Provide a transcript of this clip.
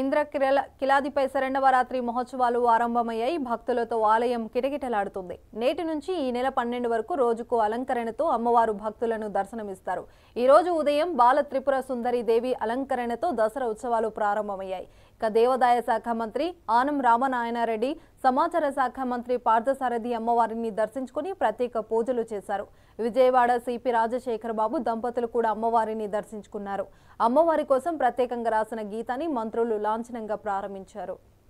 ఇంద్ర కిరల కిలాదిపై శరణవరాత్రి మహోత్సవాలు ఆరంభమయ్యాయి భక్తులతో ఆలయం కిటకిటలాడుతుంది నేటి నుంచి ఈ నెల పన్నెండు వరకు రోజుకు అలంకరణతో అమ్మవారు భక్తులను దర్శనమిస్తారు ఈ రోజు ఉదయం బాల త్రిపుర సుందరి దేవి అలంకరణతో దసరా ఉత్సవాలు ప్రారంభమయ్యాయి ఇక దేవాదాయ శాఖ మంత్రి ఆనం రామనారాయణారెడ్డి సమాచార శాఖ మంత్రి పార్థసారథి అమ్మవారిని దర్శించుకుని ప్రత్యేక పూజలు చేశారు విజయవాడ సిపి రాజశేఖర బాబు దంపతులు కూడా అమ్మవారిని దర్శించుకున్నారు అమ్మవారి కోసం ప్రత్యేకంగా రాసిన గీతాన్ని మంత్రులు లాంఛనంగా ప్రారంభించారు